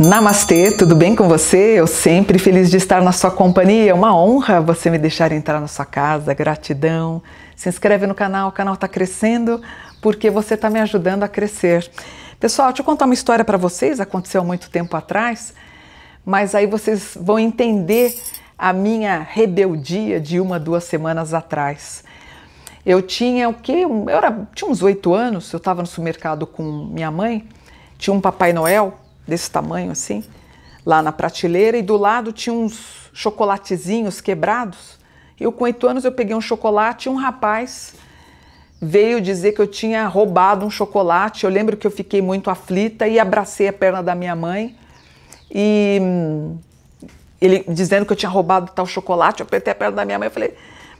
Namastê, tudo bem com você? Eu sempre feliz de estar na sua companhia. É uma honra você me deixar entrar na sua casa. Gratidão. Se inscreve no canal, o canal está crescendo porque você está me ajudando a crescer. Pessoal, deixa eu contar uma história para vocês. Aconteceu há muito tempo atrás, mas aí vocês vão entender a minha rebeldia de uma, duas semanas atrás. Eu tinha o quê? Eu era, tinha uns oito anos, eu estava no supermercado com minha mãe, tinha um Papai Noel desse tamanho assim, lá na prateleira, e do lado tinha uns chocolatezinhos quebrados. Eu, com oito anos, eu peguei um chocolate e um rapaz veio dizer que eu tinha roubado um chocolate. Eu lembro que eu fiquei muito aflita e abracei a perna da minha mãe. E hum, ele dizendo que eu tinha roubado tal chocolate, eu apertei a perna da minha mãe e falei: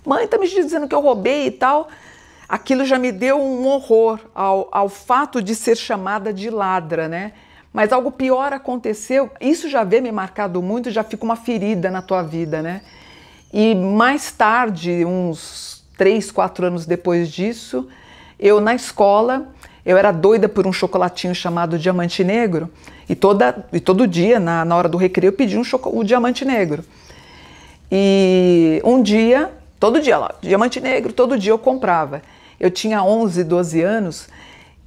"Mãe, tá me dizendo que eu roubei e tal". Aquilo já me deu um horror ao, ao fato de ser chamada de ladra, né? mas algo pior aconteceu, isso já vê me marcado muito, já fica uma ferida na tua vida, né? E mais tarde, uns três, quatro anos depois disso, eu na escola, eu era doida por um chocolatinho chamado Diamante Negro, e, toda, e todo dia, na, na hora do recreio, eu pedia um o Diamante Negro. E um dia, todo dia lá, Diamante Negro, todo dia eu comprava. Eu tinha 11, 12 anos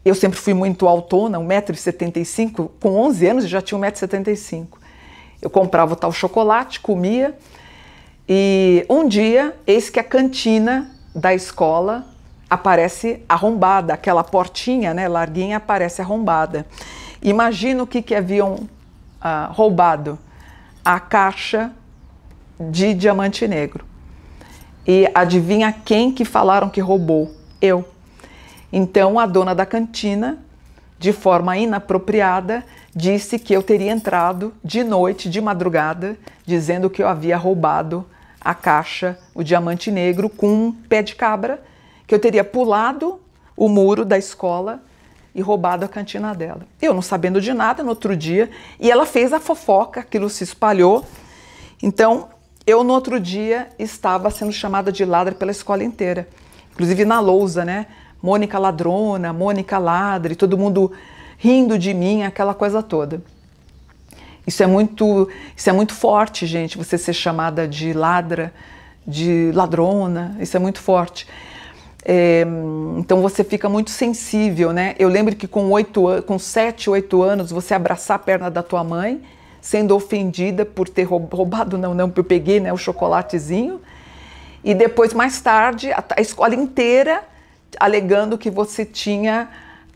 eu sempre fui muito autona, 1,75m, com 11 anos já tinha 1,75m. Eu comprava o tal chocolate, comia, e um dia, eis que a cantina da escola aparece arrombada, aquela portinha né, larguinha aparece arrombada. Imagina o que, que haviam ah, roubado: a caixa de diamante negro. E adivinha quem que falaram que roubou? Eu. Então a dona da cantina, de forma inapropriada, disse que eu teria entrado de noite, de madrugada, dizendo que eu havia roubado a caixa, o diamante negro, com um pé de cabra, que eu teria pulado o muro da escola e roubado a cantina dela. Eu não sabendo de nada no outro dia, e ela fez a fofoca, aquilo se espalhou. Então, eu no outro dia estava sendo chamada de ladra pela escola inteira, inclusive na lousa, né? Mônica ladrona, Mônica ladre, todo mundo rindo de mim, aquela coisa toda. Isso é muito, isso é muito forte, gente, você ser chamada de ladra, de ladrona, isso é muito forte. É, então você fica muito sensível, né? Eu lembro que com, oito, com 7, 8 anos, você abraçar a perna da tua mãe, sendo ofendida por ter roubado, não, não, eu peguei né, o chocolatezinho. E depois, mais tarde, a, a escola inteira alegando que você tinha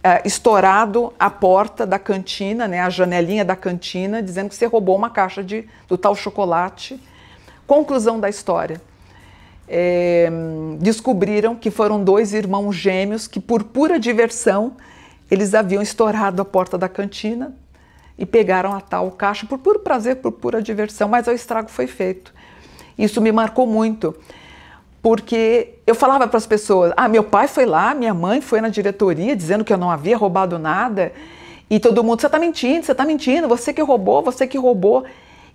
é, estourado a porta da cantina, né, a janelinha da cantina, dizendo que você roubou uma caixa de, do tal chocolate. Conclusão da história. É, descobriram que foram dois irmãos gêmeos que, por pura diversão, eles haviam estourado a porta da cantina e pegaram a tal caixa por puro prazer, por pura diversão, mas o estrago foi feito. Isso me marcou muito porque eu falava para as pessoas: ah, meu pai foi lá, minha mãe foi na diretoria dizendo que eu não havia roubado nada, e todo mundo: você está mentindo, você está mentindo, você que roubou, você que roubou.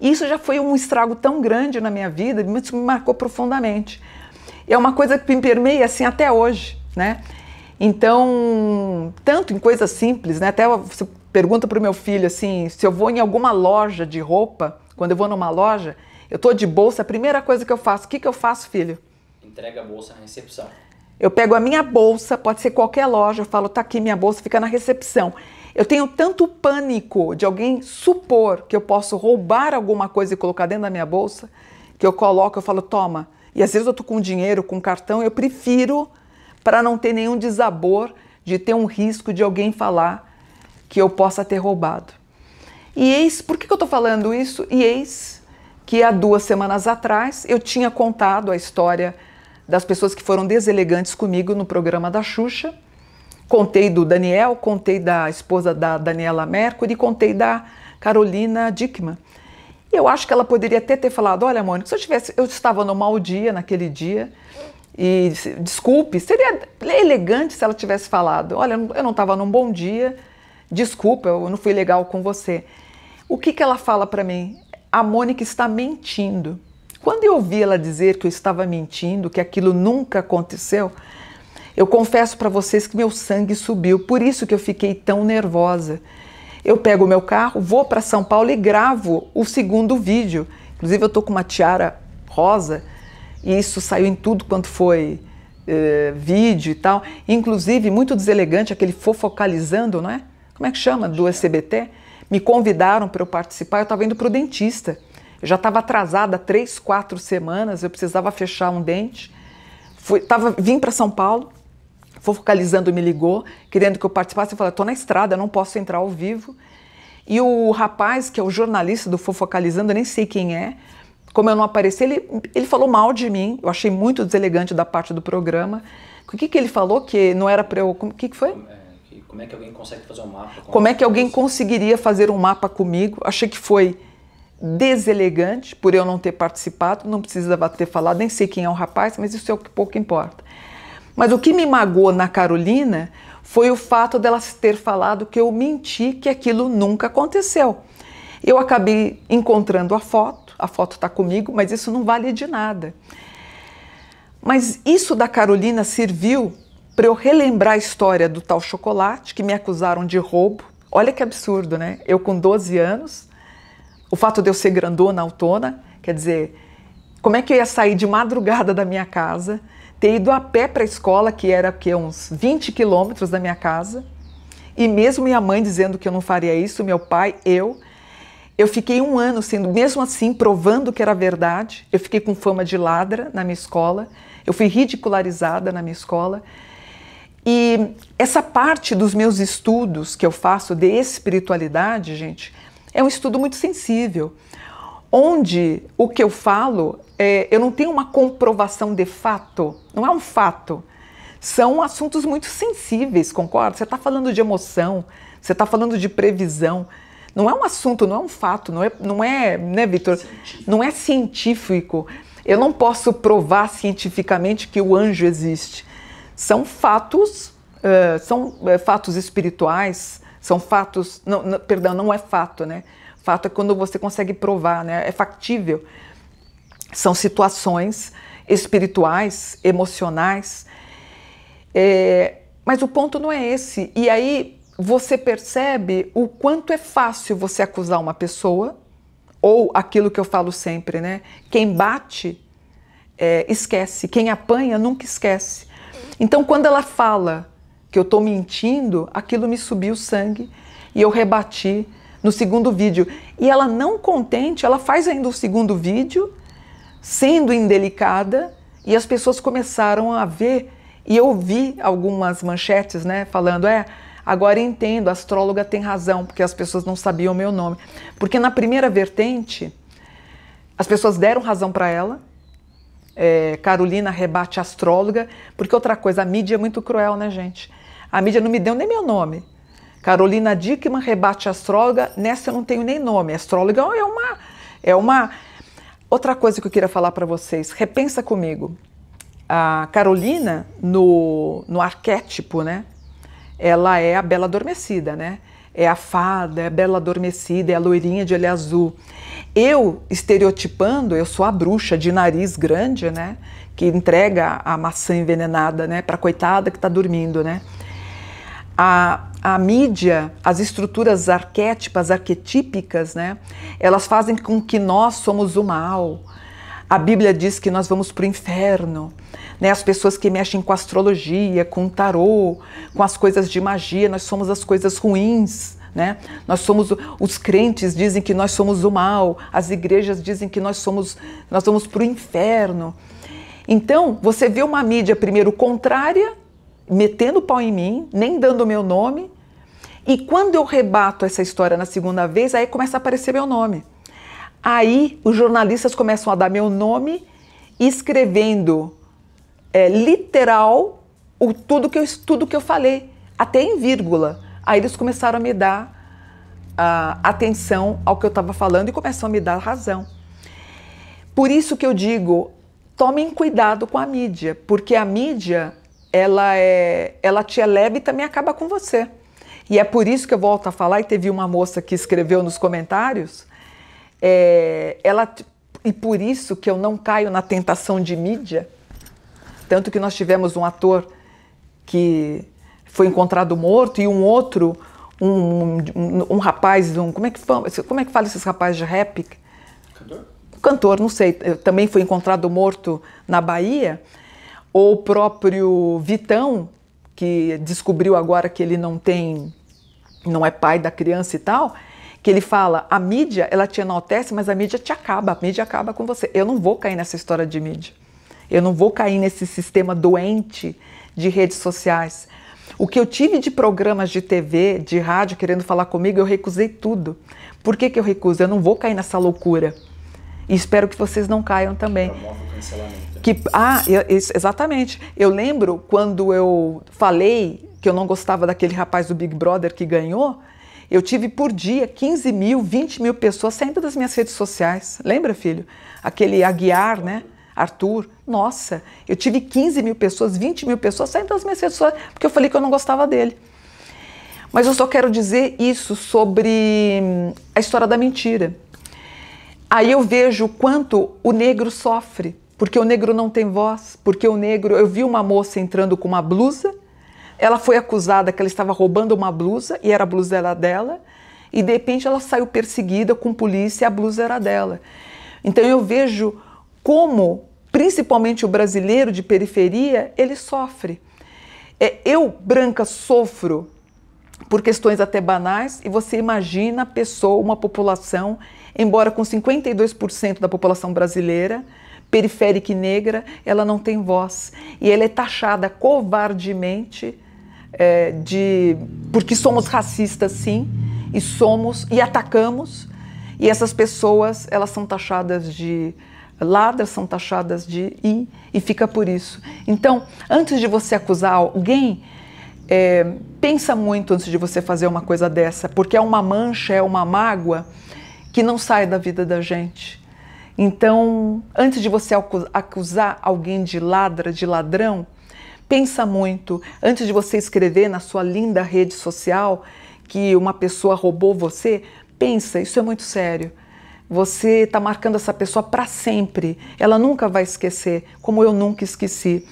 E isso já foi um estrago tão grande na minha vida, isso me marcou profundamente. É uma coisa que me permeia assim até hoje, né? Então, tanto em coisas simples, né? Até você pergunta para o meu filho assim, se eu vou em alguma loja de roupa, quando eu vou numa loja, eu tô de bolsa, a primeira coisa que eu faço, o que, que eu faço, filho? entrega a bolsa na recepção. Eu pego a minha bolsa, pode ser qualquer loja, eu falo, tá aqui minha bolsa, fica na recepção. Eu tenho tanto pânico de alguém supor que eu posso roubar alguma coisa e colocar dentro da minha bolsa, que eu coloco, eu falo, toma. E às vezes eu tô com dinheiro, com cartão, eu prefiro para não ter nenhum desabor de ter um risco de alguém falar que eu possa ter roubado. E eis, por que eu estou falando isso? E eis que há duas semanas atrás eu tinha contado a história das pessoas que foram deselegantes comigo no programa da Xuxa. Contei do Daniel, contei da esposa da Daniela Mercury, contei da Carolina Dickman. E eu acho que ela poderia até ter falado: olha, Mônica, se eu tivesse, eu estava no mau dia naquele dia. E desculpe, seria elegante se ela tivesse falado: olha, eu não estava num bom dia, desculpa, eu não fui legal com você. O que, que ela fala para mim? A Mônica está mentindo. Quando eu ouvi ela dizer que eu estava mentindo, que aquilo nunca aconteceu, eu confesso para vocês que meu sangue subiu, por isso que eu fiquei tão nervosa. Eu pego o meu carro, vou para São Paulo e gravo o segundo vídeo. Inclusive eu tô com uma tiara rosa e isso saiu em tudo quanto foi eh, vídeo e tal. Inclusive muito deselegante aquele fofocalizando, não é? Como é que chama? Do SBT. Me convidaram para eu participar, eu estava indo para o dentista. Eu já estava atrasada três, quatro semanas, eu precisava fechar um dente. Fui, tava, vim para São Paulo, focalizando me ligou, querendo que eu participasse. Eu falei, estou na estrada, não posso entrar ao vivo. E o rapaz, que é o jornalista do Fofocalizando, eu nem sei quem é, como eu não apareci, ele, ele falou mal de mim. Eu achei muito deselegante da parte do programa. O que, que ele falou que não era para eu. O que, que foi? É, como é que alguém consegue fazer um mapa? Com como é que alguém conseguiria fazer um mapa comigo? Achei que foi deselegante por eu não ter participado, não precisava ter falado, nem sei quem é o rapaz, mas isso é o que pouco importa. Mas o que me magoou na Carolina foi o fato dela ter falado que eu menti, que aquilo nunca aconteceu. Eu acabei encontrando a foto, a foto está comigo, mas isso não vale de nada. Mas isso da Carolina serviu para eu relembrar a história do tal chocolate que me acusaram de roubo. Olha que absurdo, né? Eu com 12 anos, o fato de eu ser grandona, autona, quer dizer, como é que eu ia sair de madrugada da minha casa, ter ido a pé para a escola, que era que, uns 20 quilômetros da minha casa, e mesmo minha mãe dizendo que eu não faria isso, meu pai, eu, eu fiquei um ano sendo, mesmo assim, provando que era verdade. Eu fiquei com fama de ladra na minha escola, eu fui ridicularizada na minha escola. E essa parte dos meus estudos que eu faço de espiritualidade, gente, é um estudo muito sensível, onde o que eu falo, é, eu não tenho uma comprovação de fato, não é um fato. São assuntos muito sensíveis, concorda? Você está falando de emoção, você está falando de previsão. Não é um assunto, não é um fato, não é, não é né, Vitor? Não é científico. Eu não posso provar cientificamente que o anjo existe. São fatos, uh, são uh, fatos espirituais, são fatos, não, não, perdão, não é fato, né? Fato é quando você consegue provar, né? É factível. São situações espirituais, emocionais. É, mas o ponto não é esse. E aí você percebe o quanto é fácil você acusar uma pessoa, ou aquilo que eu falo sempre, né? Quem bate é, esquece, quem apanha nunca esquece. Então, quando ela fala que eu estou mentindo, aquilo me subiu o sangue e eu rebati no segundo vídeo. E ela não contente, ela faz ainda o segundo vídeo, sendo indelicada, e as pessoas começaram a ver. E eu vi algumas manchetes, né, falando, é, agora entendo, a astróloga tem razão, porque as pessoas não sabiam o meu nome. Porque na primeira vertente, as pessoas deram razão para ela, é, Carolina rebate astróloga, porque outra coisa, a mídia é muito cruel, né, gente? A mídia não me deu nem meu nome. Carolina Dickman rebate astróloga, nessa eu não tenho nem nome. Astróloga é uma é uma outra coisa que eu queria falar para vocês. Repensa comigo. A Carolina no no arquétipo, né? Ela é a bela adormecida, né? É a fada, é a bela adormecida, é a loirinha de olho azul. Eu, estereotipando, eu sou a bruxa de nariz grande, né? Que entrega a maçã envenenada, né? Pra coitada que tá dormindo, né? a, a mídia, as estruturas arquétipas, arquetípicas, né? Elas fazem com que nós somos o mal. A Bíblia diz que nós vamos para o inferno. Né? As pessoas que mexem com astrologia, com tarô, com as coisas de magia, nós somos as coisas ruins. Né? Nós somos os crentes dizem que nós somos o mal, as igrejas dizem que nós somos nós vamos para o inferno. Então você vê uma mídia primeiro contrária metendo o pau em mim, nem dando o meu nome. E quando eu rebato essa história na segunda vez, aí começa a aparecer meu nome. Aí os jornalistas começam a dar meu nome escrevendo é, literal o, tudo, que eu, tudo que eu falei, até em vírgula. Aí eles começaram a me dar ah, atenção ao que eu estava falando e começaram a me dar razão. Por isso que eu digo, tomem cuidado com a mídia, porque a mídia ela, é, ela te eleva e também acaba com você. E é por isso que eu volto a falar, e teve uma moça que escreveu nos comentários, é, ela, e por isso que eu não caio na tentação de mídia, tanto que nós tivemos um ator que foi encontrado morto e um outro, um, um, um, rapaz, um, como, é que fala, como é que fala esses rapazes de rap? Cantor? Cantor, não sei, também foi encontrado morto na Bahia o próprio Vitão, que descobriu agora que ele não tem, não é pai da criança e tal, que ele fala, a mídia, ela te enaltece, mas a mídia te acaba, a mídia acaba com você. Eu não vou cair nessa história de mídia. Eu não vou cair nesse sistema doente de redes sociais. O que eu tive de programas de TV, de rádio querendo falar comigo, eu recusei tudo. Por que, que eu recuso? Eu não vou cair nessa loucura. E espero que vocês não caiam também. o cancelamento. Que, ah, eu, exatamente. Eu lembro quando eu falei que eu não gostava daquele rapaz do Big Brother que ganhou, eu tive por dia 15 mil, 20 mil pessoas saindo das minhas redes sociais. Lembra, filho? Aquele Aguiar, né? Arthur, nossa, eu tive 15 mil pessoas, 20 mil pessoas saindo das minhas redes sociais, porque eu falei que eu não gostava dele. Mas eu só quero dizer isso sobre hum, a história da mentira. Aí eu vejo o quanto o negro sofre, porque o negro não tem voz, porque o negro. Eu vi uma moça entrando com uma blusa, ela foi acusada que ela estava roubando uma blusa e era a blusa era dela, e de repente ela saiu perseguida com polícia e a blusa era dela. Então eu vejo como, principalmente o brasileiro de periferia, ele sofre. É, eu, branca, sofro por questões até banais, e você imagina a pessoa, uma população embora com 52% da população brasileira, periférica e negra, ela não tem voz. E ela é taxada covardemente é, de. porque somos racistas, sim, e somos. e atacamos. E essas pessoas, elas são taxadas de ladras, são taxadas de e fica por isso. Então, antes de você acusar alguém, é, pensa muito antes de você fazer uma coisa dessa, porque é uma mancha, é uma mágoa que não sai da vida da gente. Então, antes de você acusar alguém de ladra, de ladrão, pensa muito. Antes de você escrever na sua linda rede social que uma pessoa roubou você, pensa, isso é muito sério. Você está marcando essa pessoa para sempre. Ela nunca vai esquecer, como eu nunca esqueci.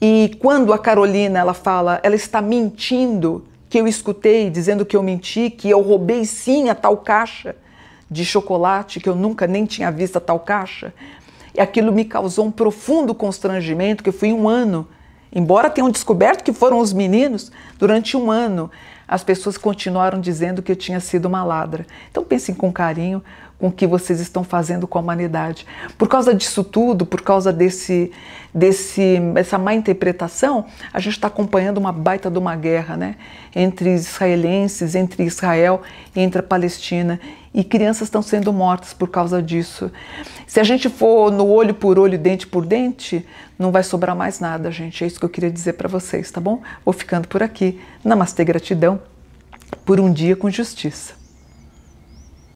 E quando a Carolina ela fala, ela está mentindo, que eu escutei dizendo que eu menti, que eu roubei sim a tal caixa de chocolate, que eu nunca nem tinha visto tal caixa. E aquilo me causou um profundo constrangimento, que eu fui um ano, embora tenham descoberto que foram os meninos, durante um ano as pessoas continuaram dizendo que eu tinha sido uma ladra. Então pensem com carinho com o que vocês estão fazendo com a humanidade. Por causa disso tudo, por causa desse, desse essa má interpretação, a gente está acompanhando uma baita de uma guerra, né? Entre israelenses, entre Israel e entre a Palestina e crianças estão sendo mortas por causa disso. Se a gente for no olho por olho, dente por dente, não vai sobrar mais nada, gente. É isso que eu queria dizer para vocês, tá bom? Vou ficando por aqui. Namastê, gratidão por um dia com justiça.